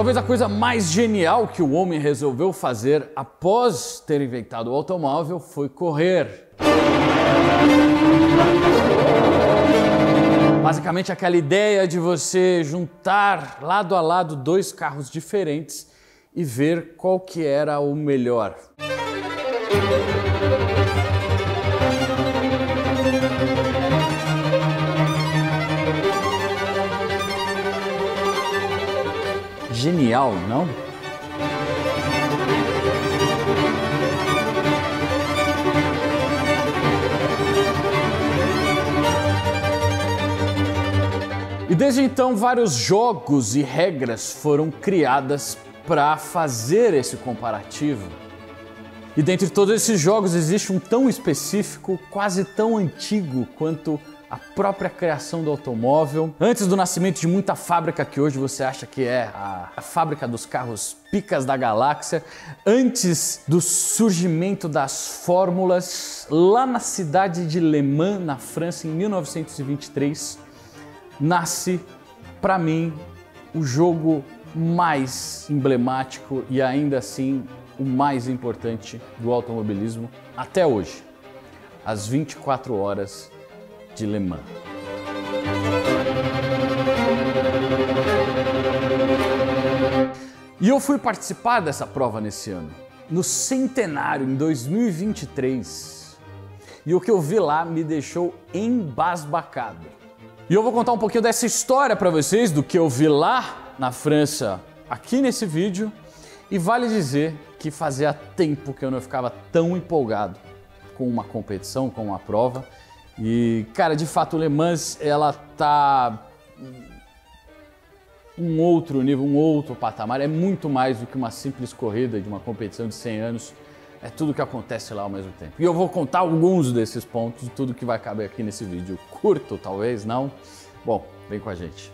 Talvez a coisa mais genial que o homem resolveu fazer após ter inventado o automóvel foi correr. Basicamente, aquela ideia de você juntar lado a lado dois carros diferentes e ver qual que era o melhor. genial, não? E desde então, vários jogos e regras foram criadas para fazer esse comparativo. E dentre todos esses jogos existe um tão específico, quase tão antigo quanto a própria criação do automóvel. Antes do nascimento de muita fábrica que hoje você acha que é a, a fábrica dos carros picas da galáxia, antes do surgimento das fórmulas, lá na cidade de Le Mans, na França, em 1923, nasce para mim o jogo mais emblemático e ainda assim o mais importante do automobilismo até hoje. Às 24 horas de Le Mans. E eu fui participar dessa prova nesse ano, no centenário, em 2023. E o que eu vi lá me deixou embasbacado. E eu vou contar um pouquinho dessa história para vocês, do que eu vi lá na França, aqui nesse vídeo. E vale dizer que fazia tempo que eu não ficava tão empolgado com uma competição, com uma prova. E, cara, de fato, Le Mans, ela tá um outro nível, um outro patamar. É muito mais do que uma simples corrida de uma competição de 100 anos. É tudo que acontece lá ao mesmo tempo. E eu vou contar alguns desses pontos, tudo que vai caber aqui nesse vídeo. Curto, talvez, não? Bom, vem com a gente.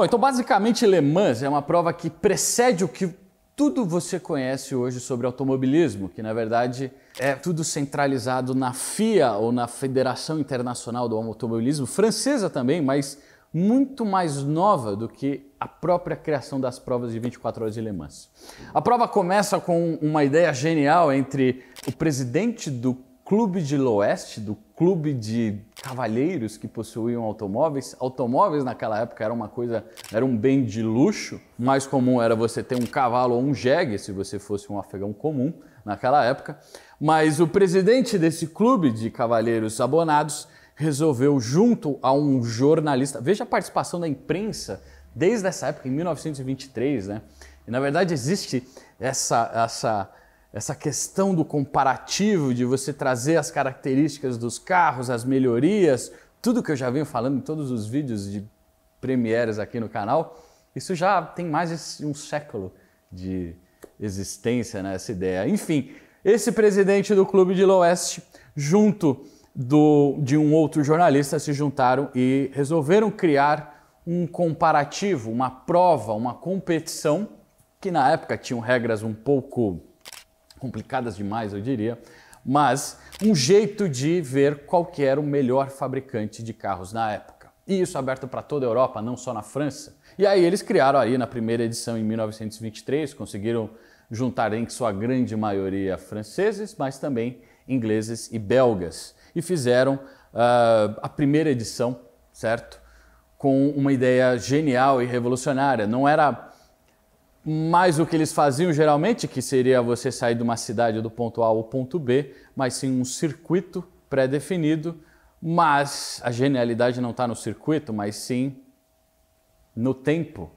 Bom, então basicamente Le Mans é uma prova que precede o que tudo você conhece hoje sobre automobilismo, que na verdade é tudo centralizado na FIA ou na Federação Internacional do Automobilismo, francesa também, mas muito mais nova do que a própria criação das provas de 24 horas de Le Mans. A prova começa com uma ideia genial entre o presidente do Clube de Loeste, do clube de cavalheiros que possuíam automóveis. Automóveis naquela época era uma coisa, era um bem de luxo. O mais comum era você ter um cavalo ou um jegue, se você fosse um afegão comum naquela época. Mas o presidente desse clube de cavalheiros abonados resolveu, junto a um jornalista, veja a participação da imprensa desde essa época, em 1923, né? E, na verdade existe essa, essa essa questão do comparativo, de você trazer as características dos carros, as melhorias, tudo que eu já venho falando em todos os vídeos de premieres aqui no canal, isso já tem mais de um século de existência nessa né, ideia. Enfim, esse presidente do Clube de Loeste, junto do, de um outro jornalista, se juntaram e resolveram criar um comparativo, uma prova, uma competição, que na época tinham regras um pouco complicadas demais, eu diria, mas um jeito de ver qual era o melhor fabricante de carros na época. E isso aberto para toda a Europa, não só na França. E aí eles criaram aí na primeira edição em 1923, conseguiram juntar em sua grande maioria franceses, mas também ingleses e belgas. E fizeram uh, a primeira edição, certo? Com uma ideia genial e revolucionária. Não era mais o que eles faziam geralmente, que seria você sair de uma cidade do ponto A ao ponto B, mas sim um circuito pré-definido. Mas a genialidade não está no circuito, mas sim no tempo.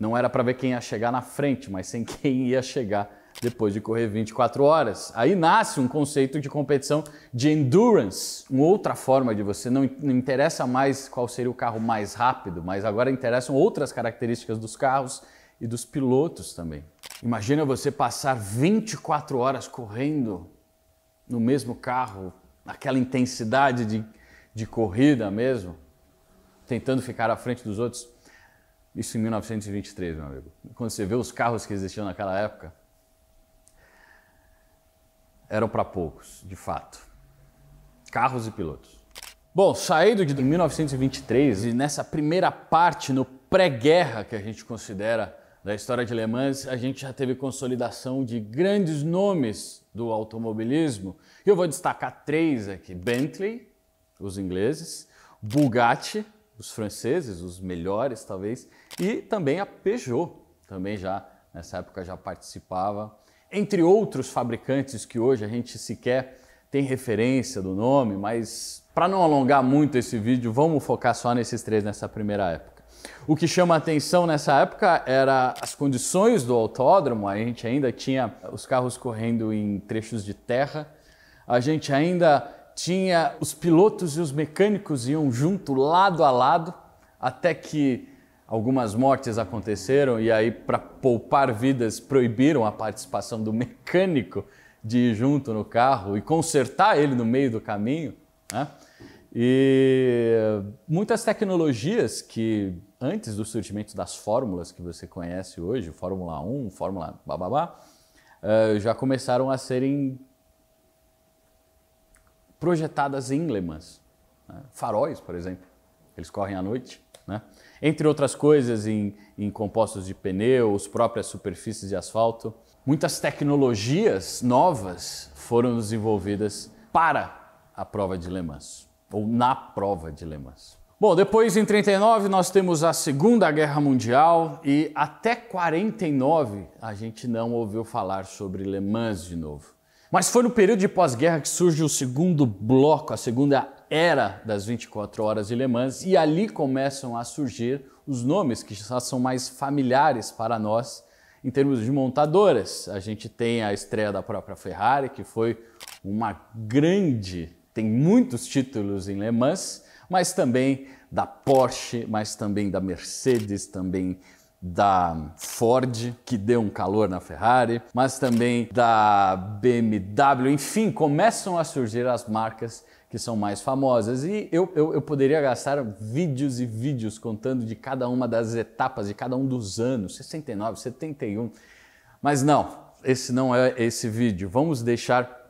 Não era para ver quem ia chegar na frente, mas sim quem ia chegar depois de correr 24 horas. Aí nasce um conceito de competição de endurance, uma outra forma de você. Não, não, interessa mais qual seria o carro mais rápido, mas agora interessam outras características dos carros e dos pilotos também. Imagina você passar 24 horas correndo no mesmo carro, naquela intensidade de, de corrida mesmo, tentando ficar à frente dos outros. Isso em 1923, meu amigo. Quando você vê os carros que existiam naquela época, eram para poucos, de fato. Carros e pilotos. Bom, saído de 1923 e nessa primeira parte, no pré-guerra que a gente considera da história de Le Mans, a gente já teve consolidação de grandes nomes do automobilismo. Eu vou destacar três aqui: Bentley, os ingleses, Bugatti, os franceses, os melhores talvez, e também a Peugeot, também já nessa época já participava, entre outros fabricantes que hoje a gente sequer tem referência do nome, mas para não alongar muito esse vídeo, vamos focar só nesses três nessa primeira época. O que chama atenção nessa época era as condições do autódromo. A gente ainda tinha os carros correndo em trechos de terra. A gente ainda tinha os pilotos e os mecânicos iam junto lado a lado até que algumas mortes aconteceram e aí para poupar vidas proibiram a participação do mecânico de ir junto no carro e consertar ele no meio do caminho, né? E muitas tecnologias que antes do surgimento das fórmulas que você conhece hoje, Fórmula 1, Fórmula bababá, uh, já começaram a serem projetadas em lemas. Né? Faróis, por exemplo, eles correm à noite. Né? Entre outras coisas, em, em compostos de pneu, as próprias superfícies de asfalto. Muitas tecnologias novas foram desenvolvidas para a prova de lemas, ou na prova de lemas. Bom, depois em 39 nós temos a Segunda Guerra Mundial e até 49 a gente não ouviu falar sobre Le Mans de novo. Mas foi no período de pós-guerra que surge o segundo bloco, a segunda era das 24 horas de Le Mans e ali começam a surgir os nomes que já são mais familiares para nós em termos de montadoras. A gente tem a estreia da própria Ferrari, que foi uma grande, tem muitos títulos em Le Mans mas também da Porsche, mas também da Mercedes, também da Ford, que deu um calor na Ferrari, mas também da BMW. Enfim, começam a surgir as marcas que são mais famosas. E eu, eu, eu, poderia gastar vídeos e vídeos contando de cada uma das etapas, de cada um dos anos, 69, 71. Mas não, esse não é esse vídeo. Vamos deixar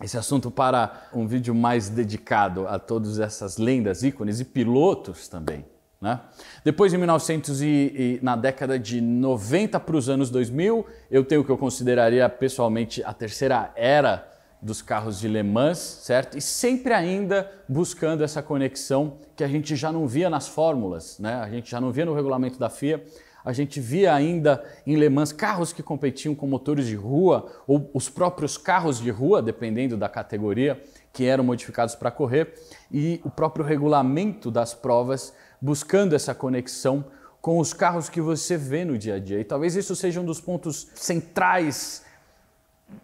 esse assunto para um vídeo mais dedicado a todas essas lendas, ícones e pilotos também. Né? Depois, de 1900 e, e na década de 90 para os anos 2000, eu tenho o que eu consideraria pessoalmente a terceira era dos carros de Le Mans, certo? E sempre ainda buscando essa conexão que a gente já não via nas fórmulas, né? A gente já não via no regulamento da FIA, a gente via ainda em Le Mans carros que competiam com motores de rua ou os próprios carros de rua, dependendo da categoria, que eram modificados para correr, e o próprio regulamento das provas buscando essa conexão com os carros que você vê no dia a dia. E talvez isso seja um dos pontos centrais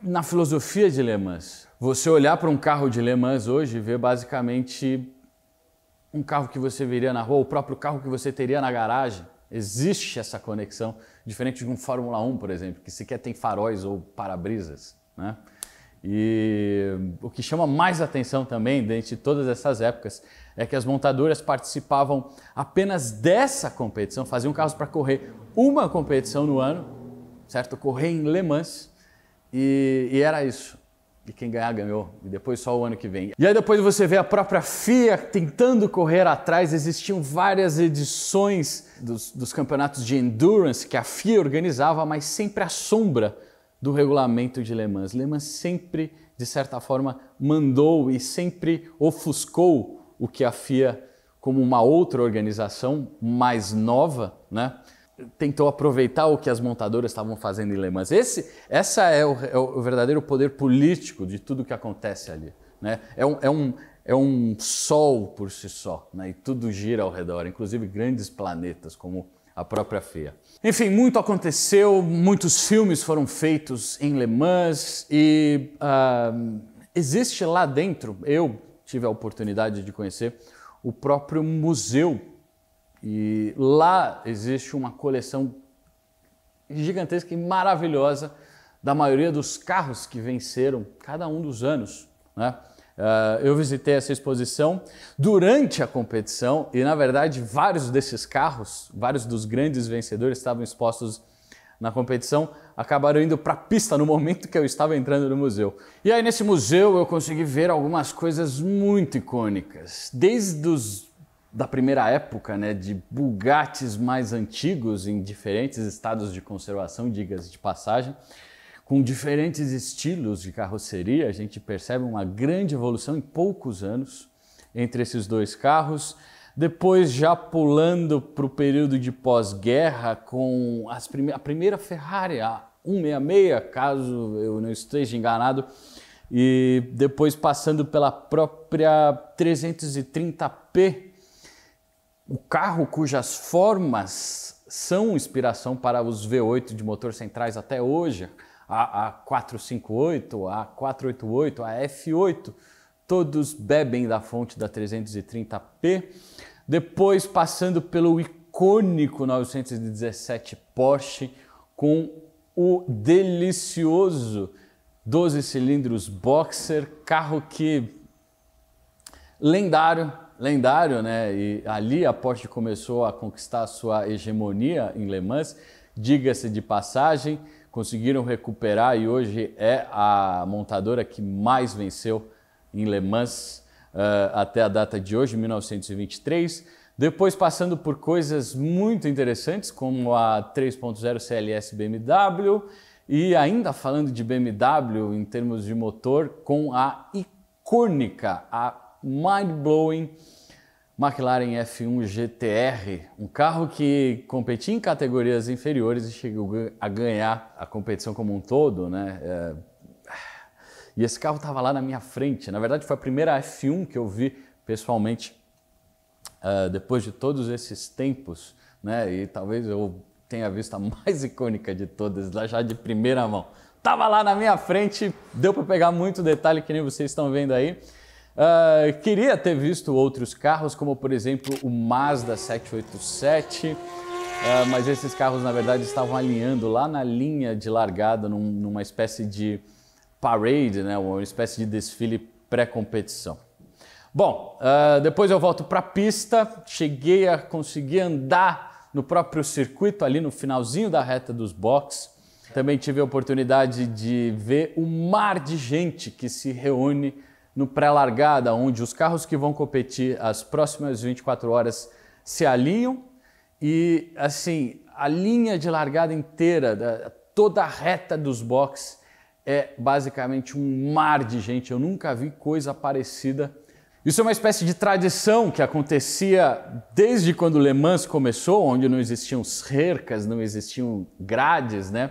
na filosofia de Le Mans. Você olhar para um carro de Le Mans hoje e ver basicamente um carro que você veria na rua, o próprio carro que você teria na garagem. Existe essa conexão, diferente de um Fórmula 1, por exemplo, que sequer tem faróis ou para-brisas. Né? E o que chama mais atenção também, dentre todas essas épocas, é que as montadoras participavam apenas dessa competição, faziam carros para correr uma competição no ano, certo? Correr em Le Mans, e, e era isso. E quem ganhar, ganhou. E depois só o ano que vem. E aí depois você vê a própria FIA tentando correr atrás. Existiam várias edições dos, dos campeonatos de endurance que a FIA organizava, mas sempre à sombra do regulamento de Le Mans. Le Mans sempre, de certa forma, mandou e sempre ofuscou o que a FIA, como uma outra organização mais nova, né? tentou aproveitar o que as montadoras estavam fazendo em Le Mans. Esse, essa é o, é o verdadeiro poder político de tudo que acontece ali. Né? É, um, é, um, é um sol por si só, né? e tudo gira ao redor, inclusive grandes planetas como a própria FIA. Enfim, muito aconteceu, muitos filmes foram feitos em Le Mans e uh, existe lá dentro, eu tive a oportunidade de conhecer, o próprio museu e lá existe uma coleção gigantesca e maravilhosa da maioria dos carros que venceram cada um dos anos. Né? Eh, eu visitei essa exposição durante a competição e, na verdade, vários desses carros, vários dos grandes vencedores estavam expostos na competição, acabaram indo para a pista no momento que eu estava entrando no museu. E aí, nesse museu, eu consegui ver algumas coisas muito icônicas, desde os da primeira época, né, de Bugattis mais antigos em diferentes estados de conservação, diga-se de passagem, com diferentes estilos de carroceria, a gente percebe uma grande evolução em poucos anos entre esses dois carros. Depois, já pulando para o período de pós-guerra, com prime a primeira Ferrari, a 166, caso eu não esteja enganado, e depois passando pela própria 330P o carro cujas formas são inspiração para os V8 de motor centrais até hoje, a A458, a 488, a F8, todos bebem da fonte da 330P. Depois passando pelo icônico 917 Porsche com o delicioso 12 cilindros boxer, carro que lendário lendário, né? E ali a Porsche começou a conquistar sua hegemonia em Le Mans. Diga-se de passagem, conseguiram recuperar e hoje é a montadora que mais venceu em Le Mans uh, até a data de hoje, 1923. Depois passando por coisas muito interessantes como a 3.0 CLS BMW e ainda falando de BMW em termos de motor com a icônica, a mind-blowing McLaren F1 GTR, um carro que competia em categorias inferiores e chegou a ganhar a competição como um todo, né? É... E esse carro estava lá na minha frente. Na verdade, foi a primeira F1 que eu vi pessoalmente uh, depois de todos esses tempos, né? E talvez eu tenha visto a mais icônica de todas, lá já de primeira mão. Tava lá na minha frente, deu para pegar muito detalhe que nem vocês estão vendo aí. Uh, queria ter visto outros carros, como por exemplo o Mazda 787, uh, ah, mas esses carros na verdade estavam alinhando lá na linha de largada, num, numa espécie de parade, né? uma espécie de desfile pré-competição. Bom, uh, depois eu volto para a pista, cheguei a conseguir andar no próprio circuito, ali no finalzinho da reta dos boxes. Também tive a oportunidade de ver o mar de gente que se reúne no pré-largada, onde os carros que vão competir as próximas 24 horas se alinham e assim a linha de largada inteira, toda a reta dos boxes é basicamente um mar de gente. Eu nunca vi coisa parecida. Isso é uma espécie de tradição que acontecia desde quando Le Mans começou, onde não existiam cercas, não existiam grades, né?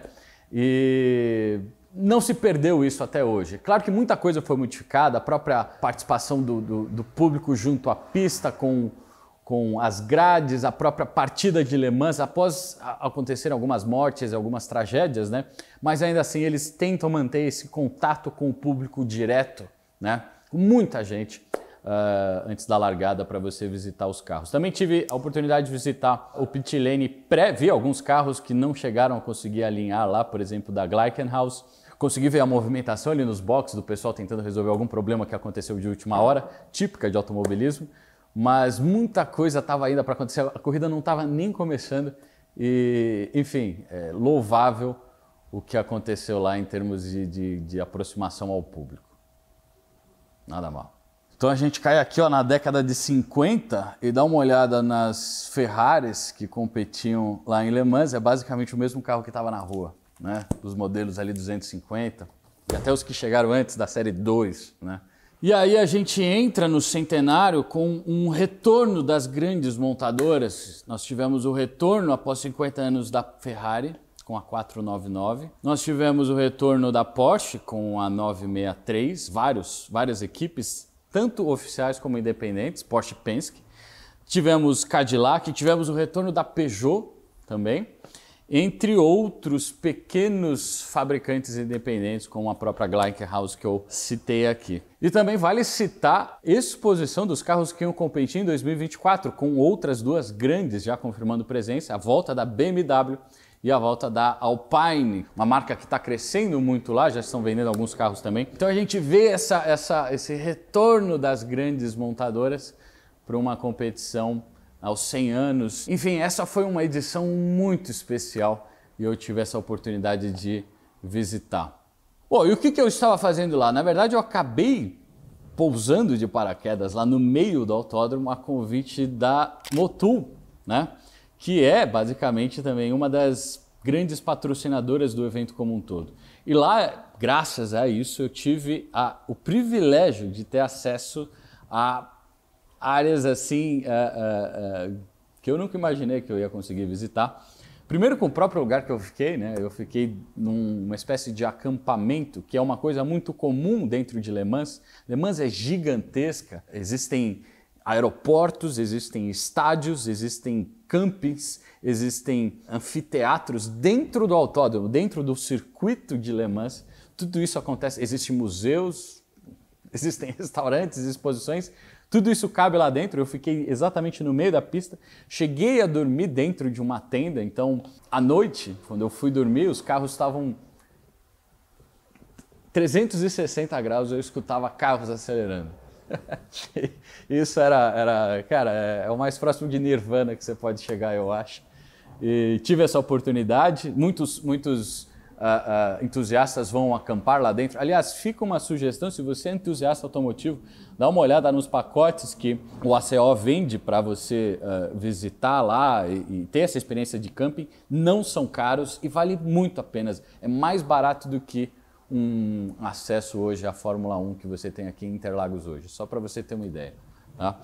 E não se perdeu isso até hoje. Claro que muita coisa foi modificada, a própria participação do, do, do público junto à pista com, com as grades, a própria partida de Le Mans, após acontecer algumas mortes, algumas tragédias, né? Mas ainda assim eles tentam manter esse contato com o público direto, né? Com muita gente. Uh, antes da largada para você visitar os carros. Também tive a oportunidade de visitar o pit lane pré, vi alguns carros que não chegaram a conseguir alinhar lá, por exemplo, da Gleichenhaus. Consegui ver a movimentação ali nos boxes do pessoal tentando resolver algum problema que aconteceu de última é. hora, típica de automobilismo, mas muita coisa estava ainda para acontecer. A corrida não estava nem começando e, enfim, é louvável o que aconteceu lá em termos de, de, de aproximação ao público. Nada mal. Então a gente cai aqui ó, na década de 50 e dá uma olhada nas Ferraris que competiam lá em Le Mans. É basicamente o mesmo carro que estava na rua né, dos modelos ali 250, e até os que chegaram antes da série 2, né? E aí a gente entra no centenário com um retorno das grandes montadoras. Nós tivemos o retorno após 50 anos da Ferrari com a 499. Nós tivemos o retorno da Porsche com a 963, vários, várias equipes, tanto oficiais como independentes, Porsche Penske. Tivemos Cadillac, tivemos o retorno da Peugeot também entre outros pequenos fabricantes independentes, como a própria House que eu citei aqui. E também vale citar exposição dos carros que iam competir em 2024, com outras duas grandes já confirmando presença, a volta da BMW e a volta da Alpine, uma marca que está crescendo muito lá, já estão vendendo alguns carros também. Então a gente vê essa, essa, esse retorno das grandes montadoras para uma competição aos 100 anos. Enfim, essa foi uma edição muito especial e eu tive essa oportunidade de visitar. Bom, e o que, que eu estava fazendo lá? Na verdade, eu acabei pousando de paraquedas lá no meio do autódromo a convite da Motul, né? que é basicamente também uma das grandes patrocinadoras do evento como um todo. E lá, graças a isso, eu tive a, o privilégio de ter acesso a áreas assim uh, uh, uh, que eu nunca imaginei que eu ia conseguir visitar. Primeiro com o próprio lugar que eu fiquei, né? Eu fiquei numa espécie de acampamento, que é uma coisa muito comum dentro de Le Mans. Le Mans é gigantesca, existem aeroportos, existem estádios, existem campings, existem anfiteatros dentro do autódromo, dentro do circuito de Le Mans. Tudo isso acontece, existem museus, existem restaurantes, exposições, tudo isso cabe lá dentro. Eu fiquei exatamente no meio da pista. Cheguei a dormir dentro de uma tenda. Então, à noite, quando eu fui dormir, os carros estavam 360 graus. Eu escutava carros acelerando. isso era, era, cara, é, é o mais próximo de Nirvana que você pode chegar, eu acho. E tive essa oportunidade. Muitos, muitos ah, ah, entusiastas vão acampar lá dentro. Aliás, fica uma sugestão: se você é entusiasta automotivo, dá uma olhada nos pacotes que o ACO vende para você ah, visitar lá e, e, ter essa experiência de camping. Não são caros e vale muito a pena. É mais barato do que um acesso hoje à Fórmula 1 que você tem aqui em Interlagos hoje, só para você ter uma ideia. Tá?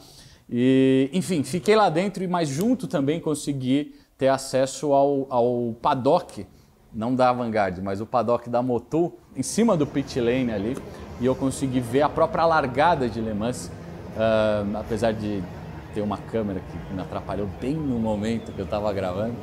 E, enfim, fiquei lá dentro, mas junto também consegui ter acesso ao, ao paddock não da Vanguard, mas o paddock da Motul, em cima do pit lane ali, e eu consegui ver a própria largada de Le Mans, uh, apesar de ter uma câmera que me atrapalhou bem no momento que eu estava gravando.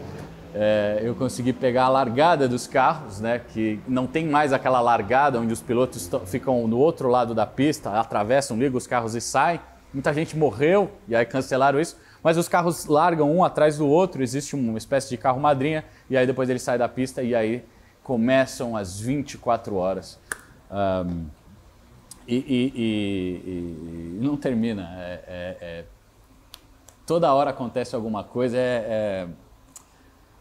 Eh, eu consegui pegar a largada dos carros, né? Que não tem mais aquela largada onde os pilotos ficam no outro lado da pista, atravessam, ligam os carros e saem. Muita gente morreu e aí cancelaram isso. Mas os carros largam um atrás do outro, existe uma espécie de carro madrinha, e aí depois ele sai da pista e aí começam as 24 horas. Um, e, e, e, e, não termina. É, é, é, toda hora acontece alguma coisa, é, é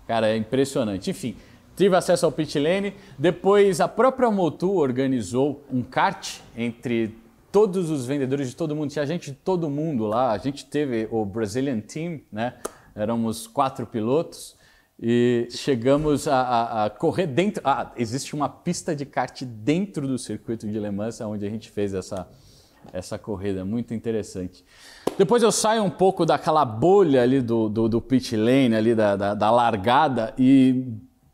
cara, é impressionante. Enfim, tive acesso ao pit lane. Depois, a própria Motul organizou um kart entre todos os vendedores de todo mundo, tinha gente de todo mundo lá. A gente teve o Brazilian Team, né? Éramos quatro pilotos e chegamos a, a, a correr dentro. Ah, existe uma pista de kart dentro do circuito de Le Mans, onde a gente fez essa, essa corrida, muito interessante. Depois eu saio um pouco daquela bolha ali do, do, do pit lane, ali da, da, da largada, e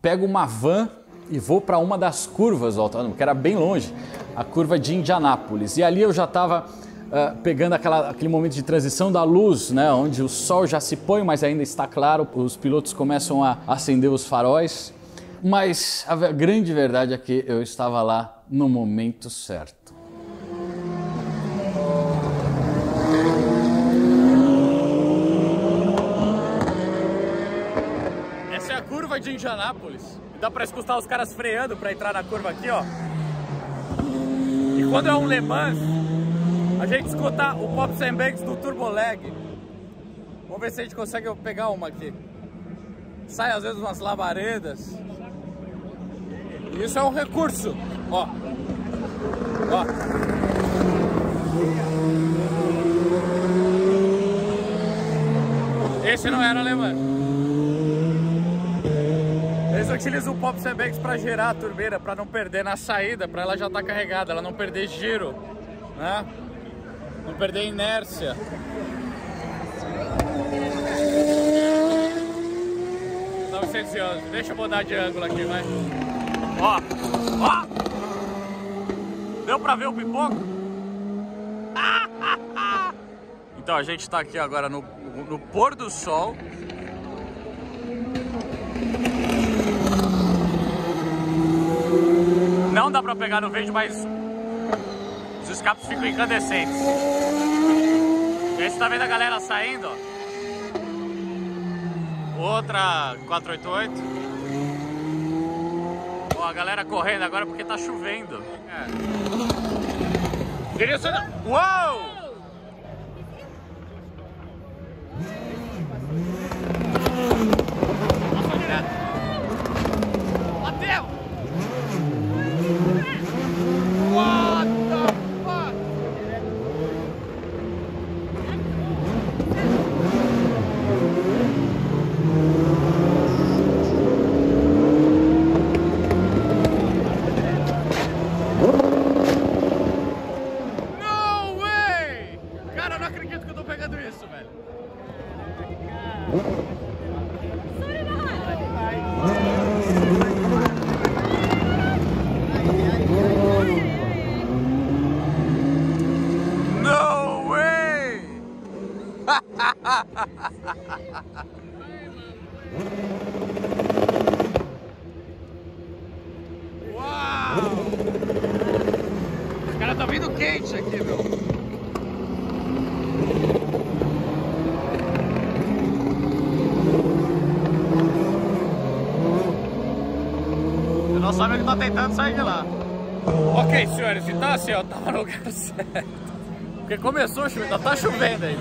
pego uma van e vou para uma das curvas do autódromo, que era bem longe, a curva de Indianápolis. E ali eu já estava uh, pegando aquela, aquele momento de transição da luz, né, onde o sol já se põe, mas ainda está claro, os pilotos começam a acender os faróis. Mas a grande verdade é que eu estava lá no momento certo. Essa é a curva de Indianápolis. Dá pra escutar os caras freando pra entrar na curva aqui, ó. E quando é um Le Mans, a gente escuta o Pop Sandbags do Turbo Lag. Vamos ver se a gente consegue pegar uma aqui. Sai às vezes umas labaredas. E isso é um recurso, ó. Ó. Esse não era alemão utilizo o pop sandbags para gerar a turbeira, para não perder na saída, para ela já estar tá carregada, ela não perder giro, né? Não perder inércia. Tá Deixa eu mudar de ângulo aqui, vai. Ó, ó. Deu para ver o pipoco? Então a gente está aqui agora no, no pôr do sol. não dá pra pegar no verde, mas os escapos ficam incandescentes. E aí você tá vendo a galera saindo, ó. Outra 488. Ó, a galera correndo agora porque tá chovendo. É. Uou! tentando sair de lá. Ok, senhores, então assim, ó, tava tá no lugar certo. Porque começou a chover, ainda tá, tá chovendo aí.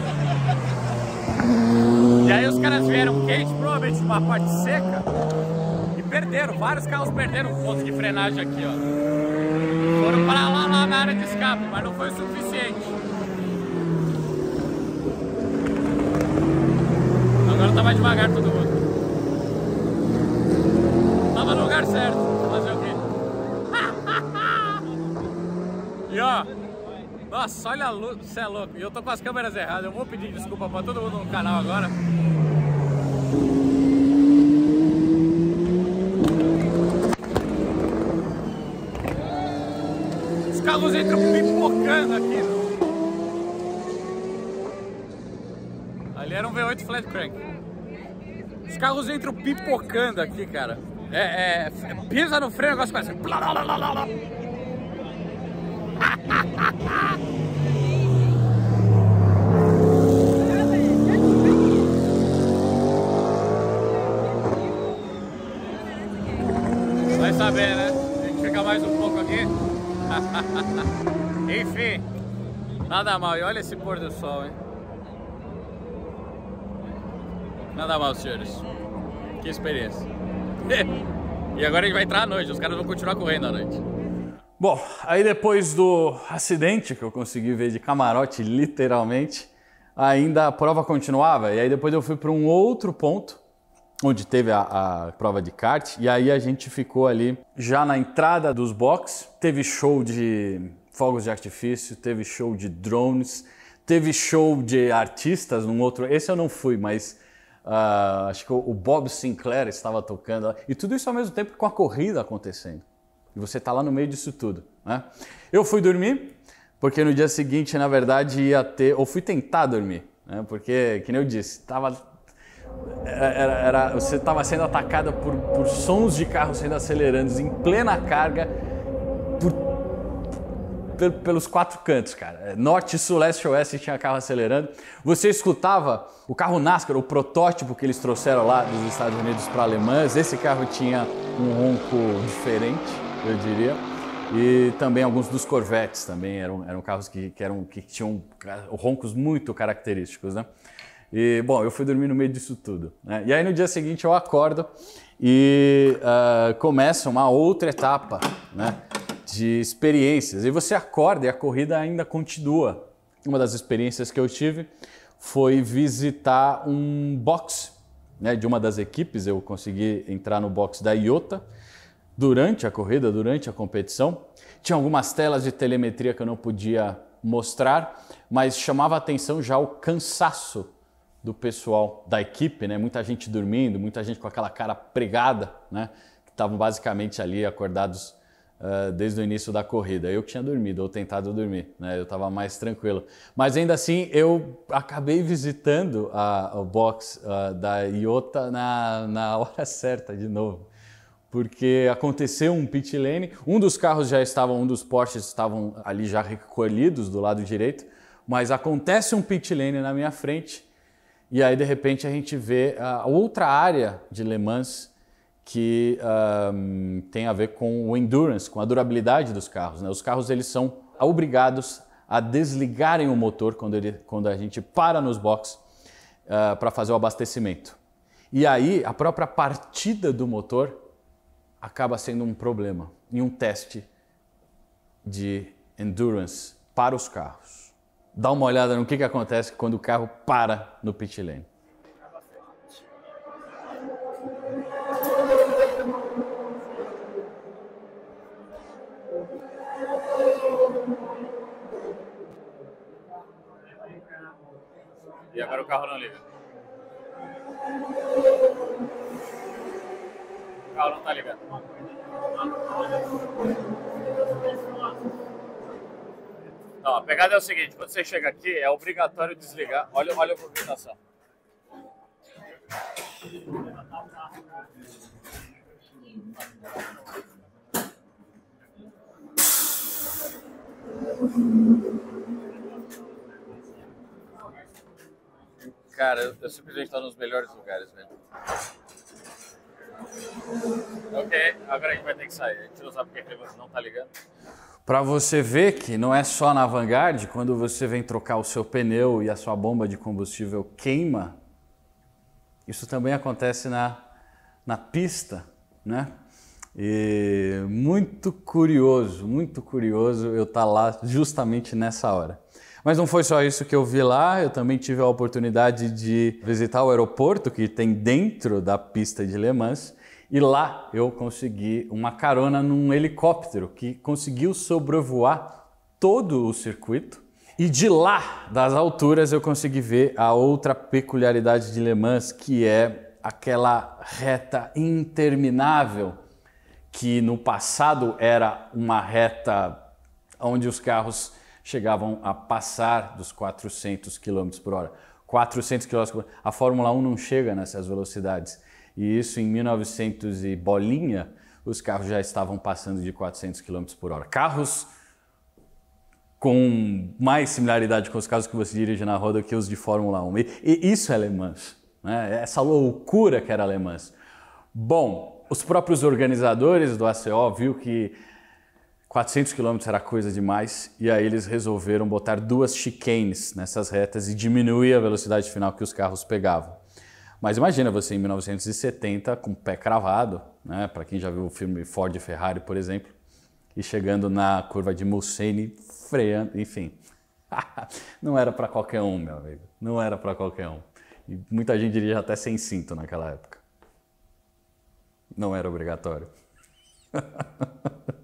E aí os caras vieram quente, provavelmente uma parte seca, e perderam. Vários carros perderam o ponto de frenagem aqui, ó. Foram para lá, lá na área de escape, mas não foi o suficiente. Agora tá mais devagar tudo. Nossa, olha a luz, você é louco. E eu tô com as câmeras erradas, eu vou pedir desculpa pra todo mundo no canal agora. Os carros entram pipocando aqui. Ali era um V8 flat crank. Os carros entram pipocando aqui, cara. É, é, é pisa no freio, o negócio faz assim. enfim, nada mal. E olha esse pôr do sol, hein? Nada mal, senhores. Que experiência. e agora a gente vai entrar à noite, os caras vão continuar correndo à noite. Bom, aí depois do acidente que eu consegui ver de camarote, literalmente, ainda a prova continuava. E aí depois eu fui para um outro ponto, onde teve a, a, prova de kart. E aí a gente ficou ali já na entrada dos boxes. Teve show de fogos de artifício, teve show de drones, teve show de artistas num outro. Esse eu não fui, mas uh, acho que o Bob Sinclair estava tocando. E tudo isso ao mesmo tempo com a corrida acontecendo. E você está lá no meio disso tudo. Né? Eu fui dormir, porque no dia seguinte, na verdade, ia ter. Ou fui tentar dormir, né? porque, como eu disse, estava é, era, era, você estava sendo atacada por, por sons de carros sendo acelerando em plena carga pelos quatro cantos, cara. Norte, sul, leste, oeste tinha carro acelerando. Você escutava o carro NASCAR, o protótipo que eles trouxeram lá dos Estados Unidos para Alemanhas. Esse carro tinha um ronco diferente, eu diria. E também alguns dos Corvettes também eram, eram carros que, que, eram, que tinham ah, roncos muito característicos, né? E, bom, eu fui dormir no meio disso tudo. Né? E aí no dia seguinte eu acordo e uh, começa uma outra etapa, né? de experiências. E você acorda e a corrida ainda continua. Uma das experiências que eu tive foi visitar um box né, de uma das equipes. Eu consegui entrar no box da IOTA durante a corrida, durante a competição. Tinha algumas telas de telemetria que eu não podia mostrar, mas chamava a atenção já o cansaço do pessoal da equipe, né? Muita gente dormindo, muita gente com aquela cara pregada, né? Que estavam basicamente ali acordados uh, desde o início da corrida. Eu que tinha dormido, ou tentado dormir, né? Eu estava mais tranquilo. Mas ainda assim, eu acabei visitando a, a box uh, da Iota na, na hora certa de novo porque aconteceu um pit lane, um dos carros já estava, um dos Porsches estavam ali já recolhidos do lado direito, mas acontece um pit lane na minha frente e aí de repente a gente vê a outra área de Le Mans que um, tem a ver com o endurance, com a durabilidade dos carros. Né? Os carros eles são obrigados a desligarem o motor quando, ele, quando a gente para nos boxes uh, ah, para fazer o abastecimento. E aí a própria partida do motor acaba sendo um problema em um teste de endurance para os carros. Dá uma olhada no que, que acontece quando o carro para no pit lane. E agora o carro não liga. O carro não está ligado. Não, a pegada é o seguinte, quando você chega aqui, é obrigatório desligar. Olha, olha a movimentação. Thank Cara, eu, eu simplesmente estou nos melhores lugares, velho. Ok, agora a gente vai ter que sair. A gente não sabe porque você não tá ligando. Para você ver que não é só na Vanguard, quando você vem trocar o seu pneu e a sua bomba de combustível queima, isso também acontece na, na pista, né? E muito curioso, muito curioso eu estar tá lá justamente nessa hora. Mas não foi só isso que eu vi lá, eu também tive a oportunidade de visitar o aeroporto que tem dentro da pista de Le Mans. E lá eu consegui uma carona num helicóptero que conseguiu sobrevoar todo o circuito. E de lá, das alturas, eu consegui ver a outra peculiaridade de Le Mans, que é aquela reta interminável, que no passado era uma reta onde os carros chegavam a passar dos 400 km por hora. 400 km por hora. A Fórmula 1 não chega nessas velocidades. E isso em 1900 e bolinha, os carros já estavam passando de 400 km por hora. Carros com mais similaridade com os carros que você dirige na roda que os de Fórmula 1. E, e isso é alemãs, né? essa loucura que era alemãs. Bom, os próprios organizadores do ACO viu que 400 quilômetros era coisa demais, e aí eles resolveram botar duas chicanes nessas retas e diminuir a velocidade final que os carros pegavam. Mas imagina você em 1970 com o pé cravado, né? para quem já viu o filme Ford e Ferrari, por exemplo, e chegando na curva de Mulsanne, freando, enfim. Não era para qualquer um, meu amigo. Não era para qualquer um. E muita gente diria até sem cinto naquela época. Não era obrigatório.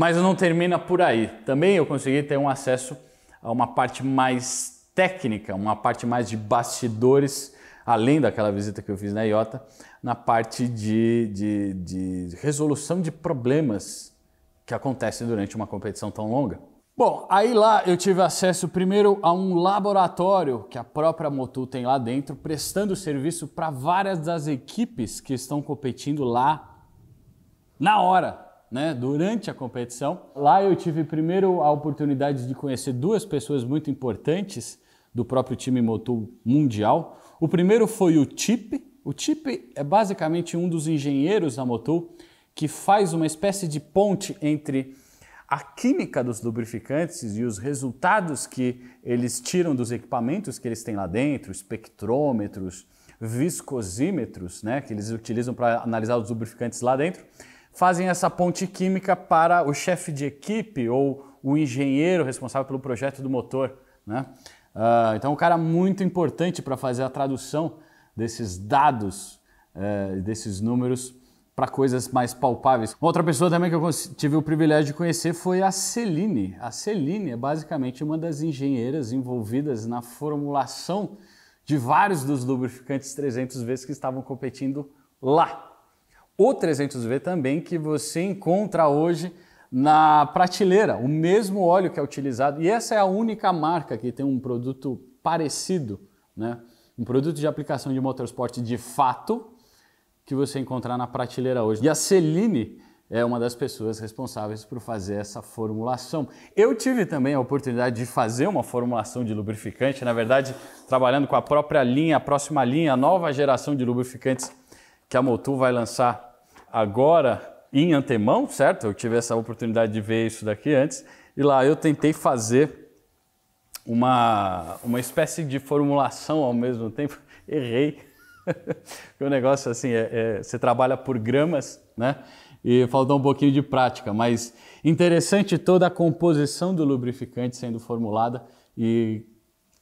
Mas não termina por aí. Também eu consegui ter um acesso a uma parte mais técnica, uma parte mais de bastidores, além daquela visita que eu fiz na IOTA, na parte de, de, de resolução de problemas que acontecem durante uma competição tão longa. Bom, aí lá eu tive acesso primeiro a um laboratório que a própria Motul tem lá dentro, prestando serviço para várias das equipes que estão competindo lá na hora né, durante a competição. Lá eu tive primeiro a oportunidade de conhecer duas pessoas muito importantes do próprio time Motul mundial. O primeiro foi o Chip. O Chip é basicamente um dos engenheiros da Motul que faz uma espécie de ponte entre a química dos lubrificantes e os resultados que eles tiram dos equipamentos que eles têm lá dentro, espectrômetros, viscosímetros, né, que eles utilizam para analisar os lubrificantes lá dentro, fazem essa ponte química para o chefe de equipe ou o engenheiro responsável pelo projeto do motor. Né? Uh, então, um cara muito importante para fazer a tradução desses dados, uh, desses números, para coisas mais palpáveis. Uma outra pessoa também que eu tive o privilégio de conhecer foi a Celine. A Celine é basicamente uma das engenheiras envolvidas na formulação de vários dos lubrificantes 300 vezes que estavam competindo lá o 300V também que você encontra hoje na prateleira, o mesmo óleo que é utilizado. E essa é a única marca que tem um produto parecido, né? um produto de aplicação de motorsport de fato que você encontrar na prateleira hoje. E a Celine é uma das pessoas responsáveis por fazer essa formulação. Eu tive também a oportunidade de fazer uma formulação de lubrificante, na verdade, trabalhando com a própria linha, a próxima linha, a nova geração de lubrificantes que a Motul vai lançar agora em antemão, certo? Eu tive essa oportunidade de ver isso daqui antes, e lá eu tentei fazer uma, uma espécie de formulação ao mesmo tempo, errei. o negócio assim, é, é, você trabalha por gramas, né? E faltou um pouquinho de prática, mas interessante toda a composição do lubrificante sendo formulada e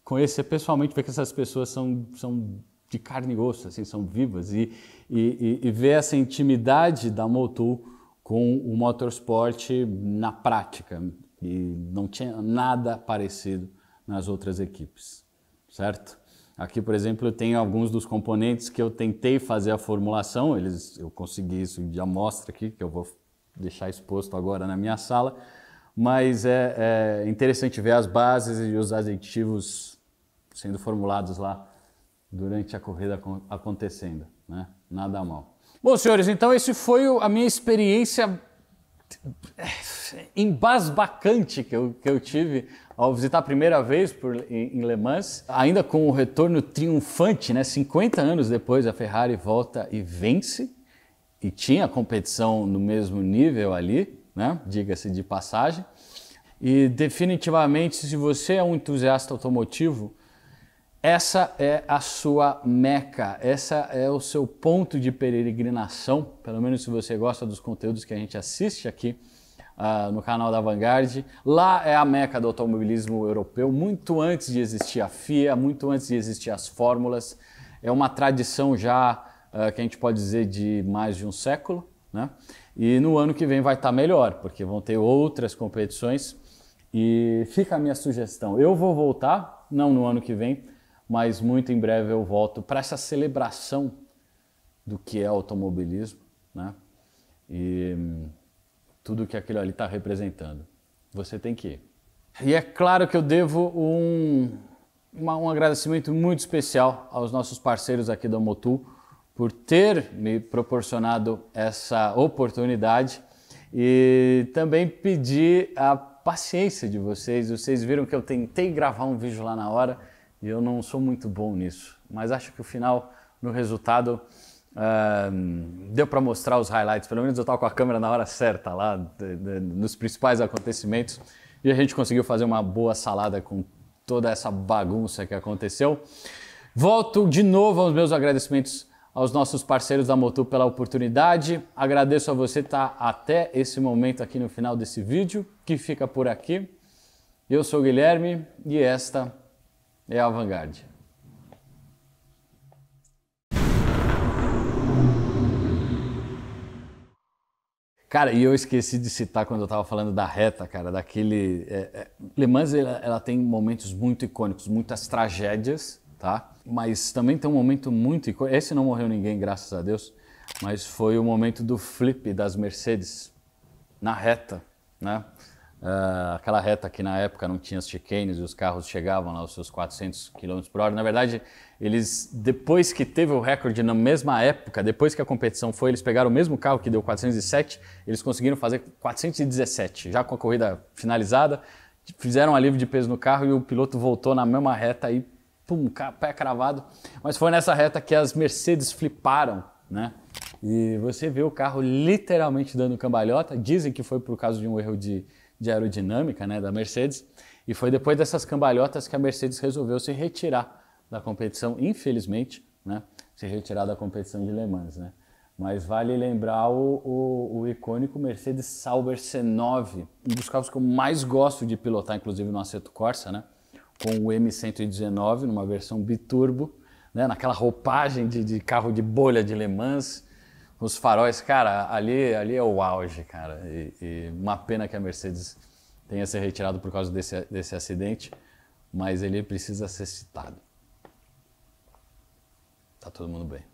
conhecer pessoalmente, ver que essas pessoas são, são de carne e osso, assim, são vivas, e, e, e ver essa intimidade da Motul com o motorsport na prática. E não tinha nada parecido nas outras equipes, certo? Aqui, por exemplo, eu tenho alguns dos componentes que eu tentei fazer a formulação, eles, eu consegui isso de amostra aqui, que eu vou deixar exposto agora na minha sala, mas é, é interessante ver as bases e os aditivos sendo formulados lá durante a corrida acontecendo, né? Nada mal. Bom, senhores, então esse foi a minha experiência eh, embasbacante que eu, que eu tive ao visitar a primeira vez por, em, em Le Mans, ainda com o retorno triunfante, né? 50 anos depois a Ferrari volta e vence, e tinha competição no mesmo nível ali, né? Diga-se de passagem. E definitivamente, se você é um entusiasta automotivo, essa é a sua meca, essa é o seu ponto de peregrinação, pelo menos se você gosta dos conteúdos que a gente assiste aqui uh, no canal da Vanguard. Lá é a meca do automobilismo europeu, muito antes de existir a FIA, muito antes de existir as fórmulas. É uma tradição já uh, que a gente pode dizer de mais de um século, né? E no ano que vem vai estar tá melhor, porque vão ter outras competições. E fica a minha sugestão: eu vou voltar, não no ano que vem mas muito em breve eu volto para essa celebração do que é automobilismo, né? E hum, tudo que aquilo ali está representando. Você tem que ir. E é claro que eu devo um, uma, um agradecimento muito especial aos nossos parceiros aqui da Motul por ter me proporcionado essa oportunidade e também pedir a paciência de vocês. Vocês viram que eu tentei gravar um vídeo lá na hora e eu não sou muito bom nisso, mas acho que o final, no resultado, uh, deu para mostrar os highlights. Pelo menos eu estava com a câmera na hora certa lá, de, de, nos principais acontecimentos, e a gente conseguiu fazer uma boa salada com toda essa bagunça que aconteceu. Volto de novo aos meus agradecimentos aos nossos parceiros da Motu pela oportunidade. Agradeço a você estar tá? até esse momento aqui no final desse vídeo, que fica por aqui. Eu sou o Guilherme e esta é a Vanguard. Cara, e eu esqueci de citar quando eu estava falando da reta, cara, daquele. É, é, Le Mans ela, ela, tem momentos muito icônicos, muitas tragédias, tá? Mas também tem um momento muito icônico. Esse não morreu ninguém, graças a Deus, mas foi o momento do flip das Mercedes na reta, né? Uh, aquela reta que na época não tinha as chicanes e os carros chegavam aos seus 400 km por hora. Na verdade, eles, depois que teve o recorde na mesma época, depois que a competição foi, eles pegaram o mesmo carro que deu 407, eles conseguiram fazer 417, já com a corrida finalizada. Fizeram um alívio de peso no carro e o piloto voltou na mesma reta e pum, pé cravado. Mas foi nessa reta que as Mercedes fliparam, né? E você vê o carro literalmente dando cambalhota. Dizem que foi por causa de um erro de, de aerodinâmica né, da Mercedes. E foi depois dessas cambalhotas que a Mercedes resolveu se retirar da competição, infelizmente, né, se retirar da competição de Le Mans. Né? Mas vale lembrar o, o, o icônico Mercedes Sauber C9, um dos carros que eu mais gosto de pilotar, inclusive no Aceto Corsa, né? com o M119, numa versão biturbo, né? naquela roupagem de, de carro de bolha de Le Mans os faróis, cara, ali, ali é o auge, cara. E, e, uma pena que a Mercedes tenha sido retirado por causa desse, desse acidente, mas ele precisa ser citado. Tá todo mundo bem.